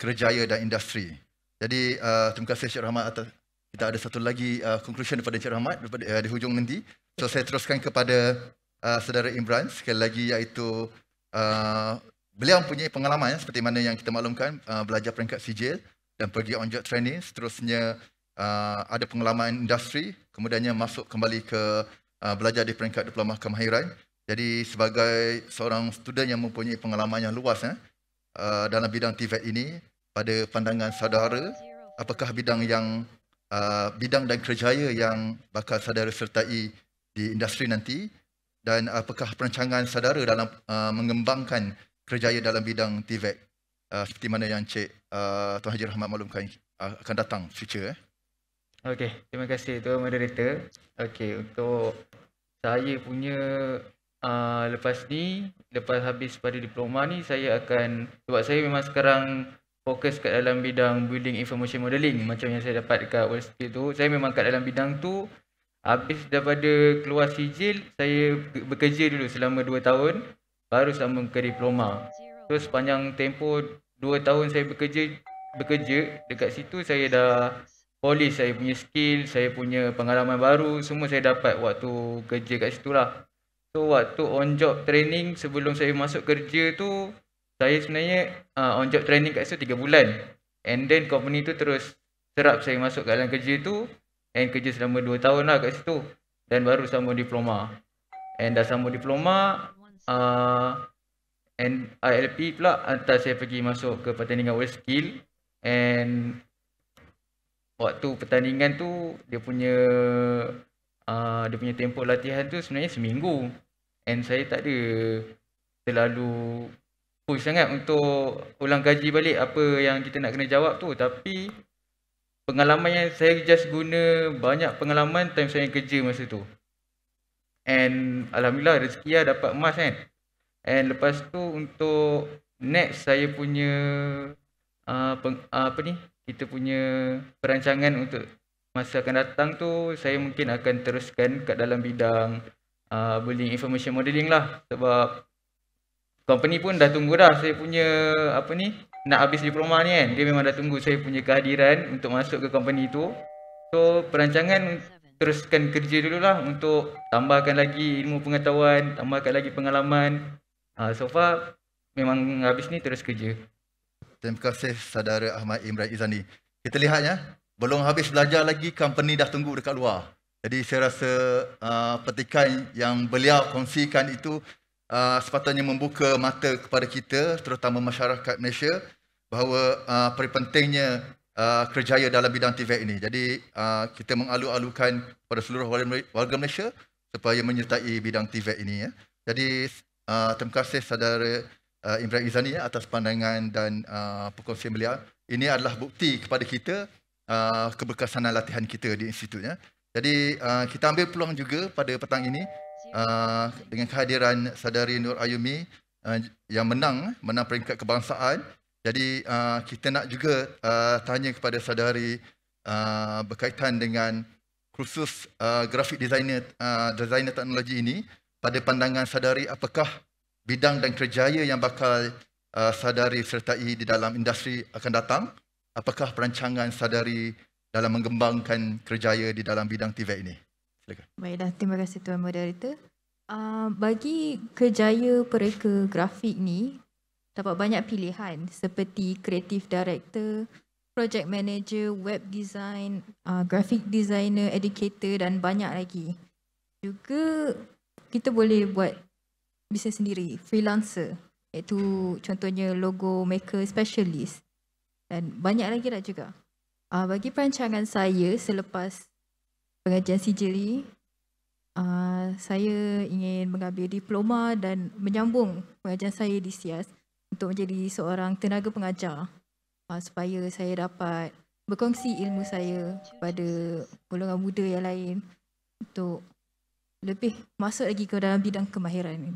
kerjaya dan industri. Jadi uh, terima kasih Cik Rahmat atas kita ada satu lagi uh, conclusion daripada Cik Rahmat daripada, uh, di hujung nanti. So saya teruskan kepada uh, saudara Imran sekali lagi iaitu uh, beliau mempunyai pengalaman ya, seperti mana yang kita maklumkan uh, belajar peringkat sijil dan pergi on job training seterusnya uh, ada pengalaman industri kemudiannya masuk kembali ke Uh, belajar di peringkat diploma kemahiran. Jadi sebagai seorang student yang mempunyai pengalaman yang luas eh, uh, dalam bidang TVET ini, pada pandangan saudara, apakah bidang yang uh, bidang dan kerjaya yang bakal saudara sertai di industri nanti dan apakah perancangan saudara dalam uh, mengembangkan kerjaya dalam bidang TVET uh, seperti mana yang Cik uh, Tuan Haji Rahmat maklumkan uh, akan datang future. Eh? Okay, terima kasih tuan moderator. Okay, untuk saya punya uh, lepas ni, lepas habis pada diploma ni saya akan sebab saya memang sekarang fokus kat dalam bidang building information modeling macam yang saya dapat dekat World Street tu. Saya memang kat dalam bidang tu habis daripada keluar sijil, saya bekerja dulu selama 2 tahun baru sambung ke diploma. Terus so, sepanjang tempoh 2 tahun saya bekerja bekerja dekat situ saya dah polis saya punya skill, saya punya pengalaman baru, semua saya dapat waktu kerja kat situ lah. So waktu on job training sebelum saya masuk kerja tu, saya sebenarnya uh, on job training kat situ 3 bulan. And then company tu terus serap saya masuk kat dalam kerja tu and kerja selama 2 tahun lah kat situ. Dan baru sambung diploma. And dah sambung diploma, uh, and ILP pula hantar saya pergi masuk ke pertandingan World Skill. And waktu pertandingan tu dia punya uh, dia punya tempoh latihan tu sebenarnya seminggu and saya tak ada terlalu push sangat untuk ulang kaji balik apa yang kita nak kena jawab tu tapi pengalaman yang saya just guna banyak pengalaman time saya kerja masa tu and Alhamdulillah rezeki lah dapat emas kan and lepas tu untuk next saya punya uh, peng, uh, apa ni kita punya perancangan untuk masa akan datang tu saya mungkin akan teruskan kat dalam bidang uh, building information modeling lah sebab company pun dah tunggu dah saya punya apa ni nak habis diploma ni kan dia memang dah tunggu saya punya kehadiran untuk masuk ke company tu so perancangan teruskan kerja dulu lah untuk tambahkan lagi ilmu pengetahuan tambahkan lagi pengalaman uh, so far memang habis ni terus kerja Terima kasih saudara Ahmad Imran Izani. Kita lihatnya, belum habis belajar lagi, company dah tunggu dekat luar. Jadi saya rasa uh, petikan yang beliau kongsikan itu uh, sepatutnya membuka mata kepada kita, terutama masyarakat Malaysia, bahawa uh, peripentingnya uh, kerjaya dalam bidang TV ini. Jadi uh, kita mengalu-alukan kepada seluruh warga Malaysia supaya menyertai bidang TV ini. Ya. Jadi uh, terima kasih saudara uh, Imran Izzani ya, eh, atas pandangan dan uh, perkongsian beliau. Ini adalah bukti kepada kita uh, keberkesanan latihan kita di institut. Ya. Jadi uh, kita ambil peluang juga pada petang ini uh, dengan kehadiran Sadari Nur Ayumi uh, yang menang, eh, menang peringkat kebangsaan. Jadi uh, kita nak juga uh, tanya kepada Sadari uh, berkaitan dengan khusus uh, grafik designer uh, designer teknologi ini pada pandangan Sadari, apakah bidang dan kerjaya yang bakal uh, sadari sertai e di dalam industri akan datang? Apakah perancangan sadari dalam mengembangkan kerjaya di dalam bidang TV ini? Silakan. Baiklah, terima kasih Tuan Moderator. Uh, bagi kerjaya pereka grafik ni, dapat banyak pilihan seperti creative director, project manager, web design, uh, graphic designer, educator dan banyak lagi. Juga kita boleh buat bisnes sendiri, freelancer, itu contohnya logo maker specialist dan banyak lagi lah juga. Uh, bagi perancangan saya selepas pengajian sijili, uh, ah, saya ingin mengambil diploma dan menyambung pengajian saya di SIAS untuk menjadi seorang tenaga pengajar uh, supaya saya dapat berkongsi ilmu saya kepada golongan muda yang lain untuk lebih masuk lagi ke dalam bidang kemahiran ini.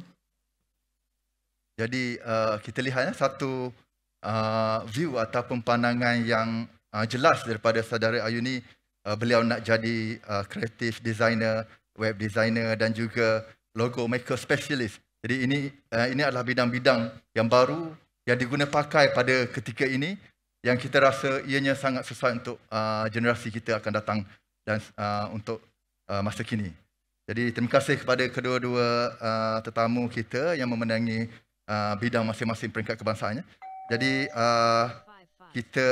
Jadi uh, kita lihat ya, satu uh, view atau pandangan yang uh, jelas daripada saudara Ayu ni uh, beliau nak jadi uh, creative designer, web designer dan juga logo maker specialist. Jadi ini uh, ini adalah bidang-bidang yang baru yang diguna pakai pada ketika ini yang kita rasa ianya sangat sesuai untuk uh, generasi kita akan datang dan uh, untuk uh, masa kini. Jadi terima kasih kepada kedua-dua uh, tetamu kita yang memenangi Uh, bidang masing-masing peringkat kebangsaannya. Jadi uh, kita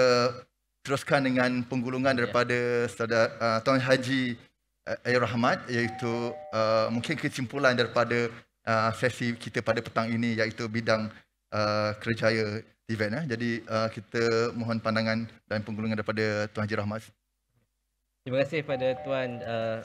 teruskan dengan penggulungan ya. daripada saudara uh, Tuan Haji uh, Ayah Rahmat iaitu uh, mungkin kesimpulan daripada uh, sesi kita pada petang ini iaitu bidang uh, kerjaya event. Eh. Jadi uh, kita mohon pandangan dan penggulungan daripada Tuan Haji Rahmat. Terima kasih kepada Tuan uh,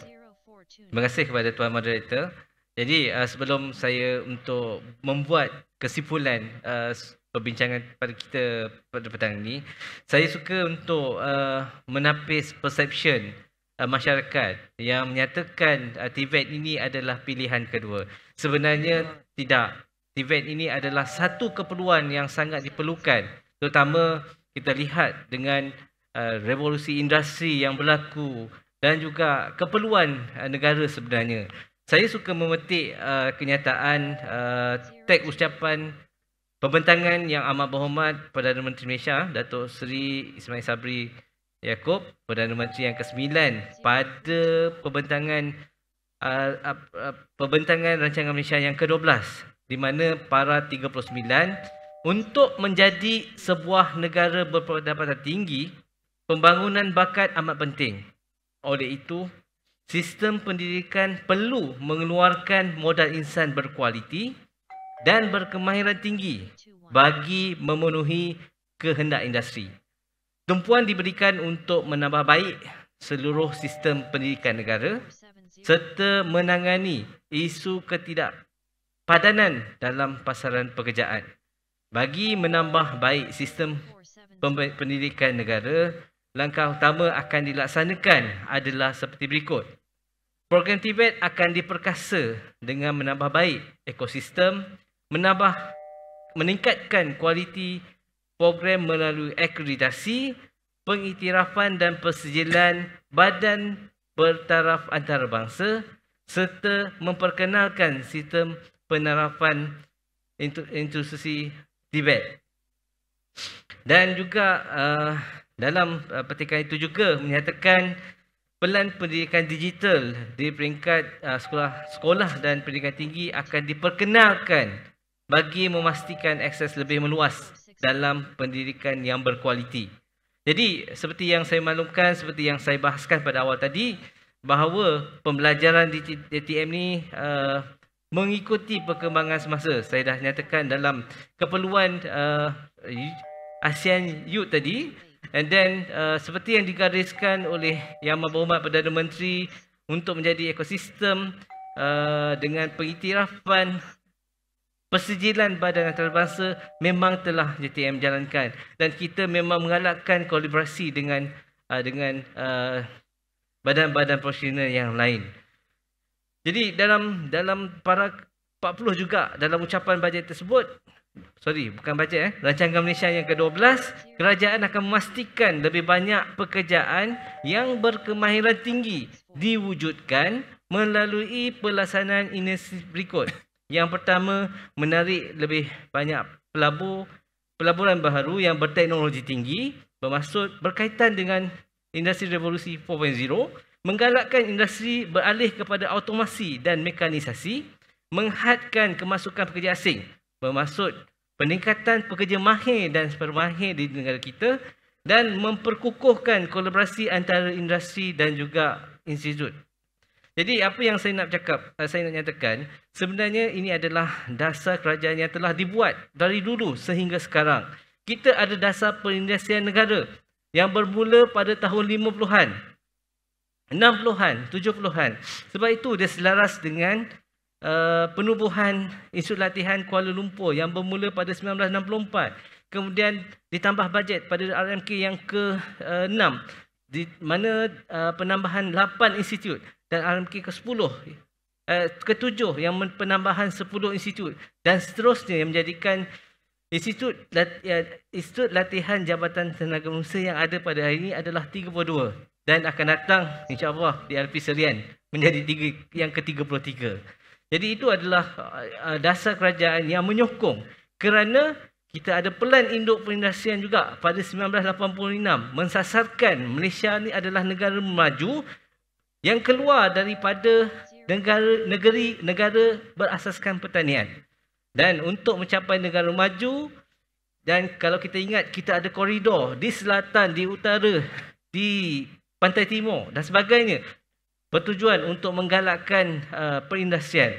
Terima kasih kepada Tuan Moderator. Jadi uh, sebelum saya untuk membuat kesimpulan uh, perbincangan pada kita pada petang ini saya suka untuk uh, menapis perception uh, masyarakat yang menyatakan uh, TVET ini adalah pilihan kedua sebenarnya ya. tidak TVET ini adalah satu keperluan yang sangat diperlukan terutama kita lihat dengan uh, revolusi industri yang berlaku dan juga keperluan uh, negara sebenarnya saya suka memetik uh, kenyataan uh, teks ucapan pembentangan yang amat berhormat Perdana Menteri Malaysia Datuk Seri Ismail Sabri Yaakob Perdana Menteri yang ke-9 pada pembentangan uh, uh, uh, pembentangan rancangan Malaysia yang ke-12 di mana para 39 untuk menjadi sebuah negara berpendapatan tinggi pembangunan bakat amat penting oleh itu sistem pendidikan perlu mengeluarkan modal insan berkualiti dan berkemahiran tinggi bagi memenuhi kehendak industri. Tumpuan diberikan untuk menambah baik seluruh sistem pendidikan negara serta menangani isu ketidakpadanan dalam pasaran pekerjaan. Bagi menambah baik sistem pendidikan negara, langkah utama akan dilaksanakan adalah seperti berikut. Program Tibet akan diperkasa dengan menambah baik ekosistem, menambah meningkatkan kualiti program melalui akreditasi, pengiktirafan dan persijilan badan bertaraf antarabangsa serta memperkenalkan sistem penerapan institusi Tibet. Dan juga uh, dalam uh, petikan itu juga menyatakan pelan pendidikan digital di peringkat uh, sekolah sekolah dan pendidikan tinggi akan diperkenalkan bagi memastikan akses lebih meluas dalam pendidikan yang berkualiti. Jadi seperti yang saya maklumkan, seperti yang saya bahaskan pada awal tadi bahawa pembelajaran di DTM ni uh, mengikuti perkembangan semasa. Saya dah nyatakan dalam keperluan uh, ASEAN Youth tadi, And then uh, seperti yang digariskan oleh Yang Berhormat Perdana Menteri untuk menjadi ekosistem uh, dengan pengiktirafan persijilan badan antarabangsa memang telah JTM jalankan dan kita memang menggalakkan kolaborasi dengan uh, dengan uh, badan-badan profesional yang lain. Jadi dalam dalam para 40 juga dalam ucapan bajet tersebut Sorry, bukan bajet eh. Rancangan Malaysia yang ke-12, kerajaan akan memastikan lebih banyak pekerjaan yang berkemahiran tinggi diwujudkan melalui pelaksanaan inisiatif berikut. Yang pertama, menarik lebih banyak pelabur pelaburan baru yang berteknologi tinggi bermaksud berkaitan dengan industri revolusi 4.0, menggalakkan industri beralih kepada automasi dan mekanisasi, menghadkan kemasukan pekerja asing bermaksud peningkatan pekerja mahir dan supermahir di negara kita dan memperkukuhkan kolaborasi antara industri dan juga institut. Jadi apa yang saya nak cakap, eh, saya nak nyatakan, sebenarnya ini adalah dasar kerajaan yang telah dibuat dari dulu sehingga sekarang. Kita ada dasar perindustrian negara yang bermula pada tahun 50-an, 60-an, 70-an. Sebab itu dia selaras dengan Eh, penubuhan Institut Latihan Kuala Lumpur yang bermula pada 1964. Kemudian ditambah bajet pada RMK yang ke-6 di mana eh, penambahan 8 institut dan RMK ke-10 eh, ketujuh yang penambahan 10 institut dan seterusnya yang menjadikan institut uh, institut latihan jabatan tenaga manusia yang ada pada hari ini adalah 32 dan akan datang insya-Allah di RP Serian menjadi tiga, yang ke-33. Jadi itu adalah uh, uh, dasar kerajaan yang menyokong kerana kita ada pelan induk perindustrian juga pada 1986 mensasarkan Malaysia ni adalah negara maju yang keluar daripada negara negeri negara berasaskan pertanian. Dan untuk mencapai negara maju dan kalau kita ingat kita ada koridor di selatan, di utara, di pantai timur dan sebagainya bertujuan untuk menggalakkan uh, perindustrian.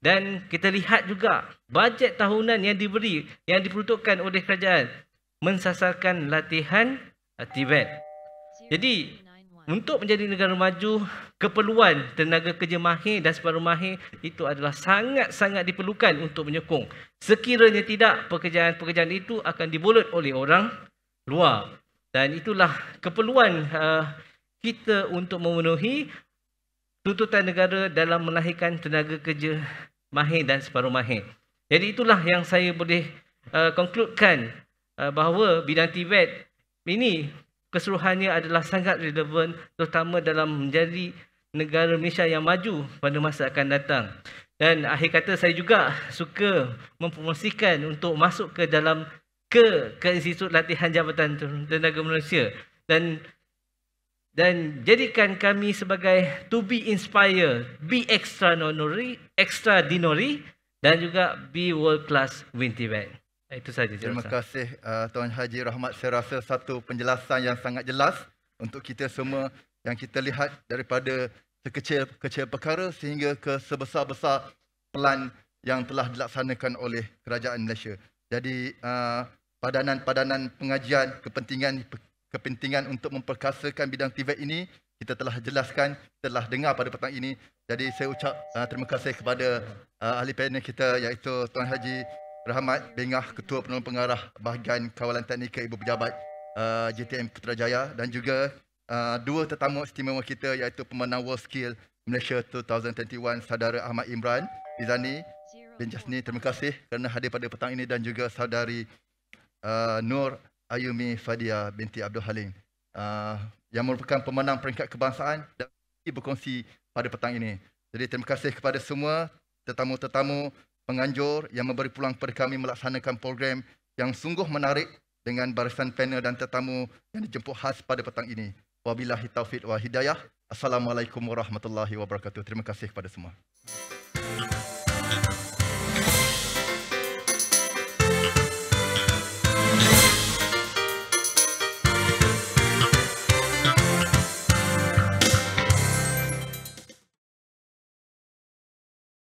Dan kita lihat juga bajet tahunan yang diberi, yang diperuntukkan oleh kerajaan mensasarkan latihan uh, Tibet. Jadi, untuk menjadi negara maju, keperluan tenaga kerja mahir dan separuh mahir itu adalah sangat-sangat diperlukan untuk menyokong. Sekiranya tidak, pekerjaan-pekerjaan itu akan dibulut oleh orang luar. Dan itulah keperluan uh, kita untuk memenuhi tuntutan negara dalam melahirkan tenaga kerja mahir dan separuh mahir. Jadi itulah yang saya boleh uh, konkludkan uh, bahawa bidang TVET ini keseluruhannya adalah sangat relevan terutama dalam menjadi negara Malaysia yang maju pada masa akan datang. Dan akhir kata saya juga suka mempromosikan untuk masuk ke dalam ke ke Institut Latihan Jabatan Tenaga Malaysia dan dan jadikan kami sebagai to be inspire, be extra nori, extra dinori dan juga be world class winty band. Eh, itu saja. Terima rasa. kasih uh, Tuan Haji Rahmat. Saya rasa satu penjelasan yang sangat jelas untuk kita semua yang kita lihat daripada sekecil-kecil perkara sehingga ke sebesar-besar pelan yang telah dilaksanakan oleh Kerajaan Malaysia. Jadi uh, padanan-padanan pengajian, kepentingan kepentingan untuk memperkasakan bidang TVET ini kita telah jelaskan, telah dengar pada petang ini. Jadi saya ucap uh, terima kasih kepada uh, ahli panel kita iaitu Tuan Haji Rahmat Bengah, Ketua Penolong Pengarah Bahagian Kawalan Teknikal Ibu Pejabat uh, ah, JTM Putrajaya dan juga uh, dua tetamu istimewa kita iaitu pemenang World Skill Malaysia 2021 saudara Ahmad Imran Rizani dan Jasni terima kasih kerana hadir pada petang ini dan juga saudari uh, Nur Ayumi Fadia binti Abdul Halim uh, yang merupakan pemenang peringkat kebangsaan dan berkongsi pada petang ini. Jadi terima kasih kepada semua tetamu-tetamu penganjur yang memberi pulang kepada kami melaksanakan program yang sungguh menarik dengan barisan panel dan tetamu yang dijemput khas pada petang ini. Wabillahi taufiq wa hidayah. Assalamualaikum warahmatullahi wabarakatuh. Terima kasih kepada semua.